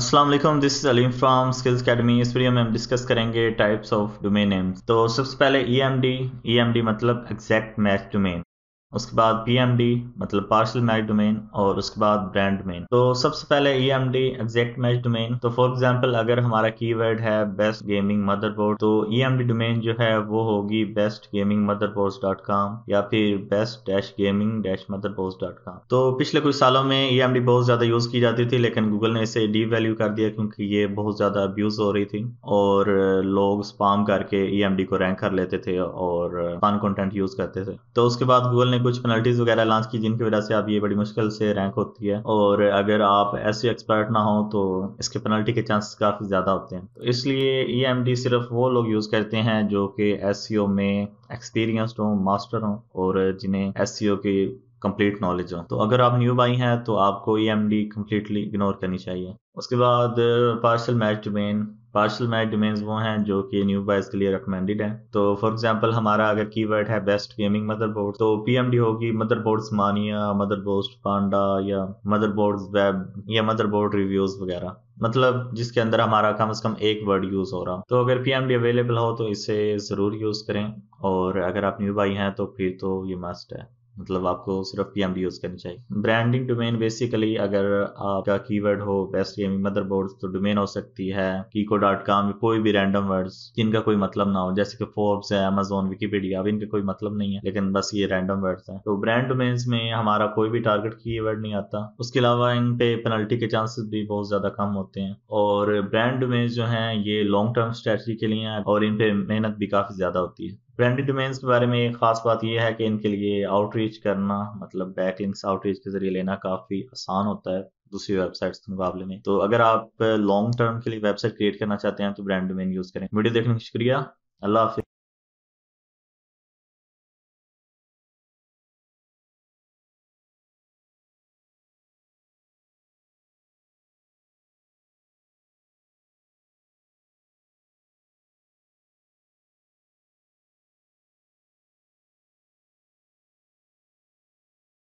Aslam this is Aleem from skills academy इस video में हम डिस्कस करेंगे टाइप्स ऑफ डोमेन नेम्स तो सबसे पहले E M D M D मतलब एग्जैक्ट मैच डोमेन उसके बाद पी मतलब पार्शल मैच डोमेन और उसके बाद ब्रांड डोमेन तो सबसे पहले E M D exact match domain तो फॉर एग्जाम्पल अगर हमारा की वर्ड है बेस्ट गेमिंग मदरबोर्ड तो ई एम डी डोमेन जो है वो होगी बेस्ट गेमिंग डॉट कॉम या फिर best dash gaming dash dot com तो पिछले कुछ सालों में ई एम डी बहुत ज्यादा यूज की जाती थी लेकिन गूगल ने इसे डी वैल्यू कर दिया क्योंकि ये बहुत ज्यादा अब्यूज हो रही थी और लोग स्पाम करके ई एम डी को रैंक कर लेते थे और पान कंटेंट यूज करते थे तो उसके बाद गूगल ने कुछ पेनल्टीज वगैरह लॉन्च की जिनकी वजह से आप ये बड़ी मुश्किल से रैंक होती है और अगर आप ऐसे एक्सपर्ट ना हो तो इसके पेनल्टी के चांसेस काफ़ी ज़्यादा होते हैं तो इसलिए ई सिर्फ वो लोग यूज़ करते हैं जो कि एस e में एक्सपीरियंसड हों मास्टर हों और जिन्हें एस सी e की कंप्लीट नॉलेज हो तो अगर आप न्यू बाई हैं तो आपको E M D completely ignore करनी चाहिए उसके बाद partial match domain partial match domains वो हैं जो कि न्यू बाइज के लिए रिकमेंडेड हैं तो फॉर एग्जांपल हमारा अगर कीवर्ड है बेस्ट गेमिंग मदरबोर्ड तो पीएमडी होगी मदरबोर्ड्स मानिया मदरबोर्ड्स पांडा या मदरबोर्ड्स वेब या मदरबोर्ड रिव्यूज वगैरह मतलब जिसके अंदर हमारा कम से कम एक वर्ड यूज हो रहा तो अगर पीएमडी अवेलेबल हो तो इसे जरूर यूज करें और अगर आप न्यू बाई हैं तो फिर तो ये मस्ट है मतलब आपको सिर्फ पीएमडी यूज करनी चाहिए ब्रांडिंग डोमेन बेसिकली अगर आपका कीवर्ड हो बेस्ट गेमिंग मदरबोर्ड तो डोमेन हो सकती है कीको डॉट कॉम कोई भी रैंडम वर्ड्स जिनका कोई मतलब ना हो जैसे कि फोर्ब्स है अमेजोन विकीपीडिया अब इनका कोई मतलब नहीं है लेकिन बस ये रैंडम वर्ड्स है तो ब्रांड डोमेन में हमारा कोई भी टारगेट की नहीं आता उसके अलावा इन पे पेनल्टी के चांसेस भी बहुत ज्यादा कम होते हैं और ब्रांड डोमेन जो है ये लॉन्ग टर्म स्ट्रेटजी के लिए और इन पे मेहनत भी काफी ज्यादा होती है ब्रांडेड डोमेन्स के बारे में एक ख़ास बात यह है कि इनके लिए आउटरीच करना मतलब लिंक्स आउटरीच के जरिए लेना काफ़ी आसान होता है दूसरी वेबसाइट्स के मुकाबले में तो अगर आप लॉन्ग टर्म के लिए वेबसाइट क्रिएट करना चाहते हैं तो ब्रांड डोमेन यूज़ करें वीडियो देखने का शुक्रिया अल्लाह हाफि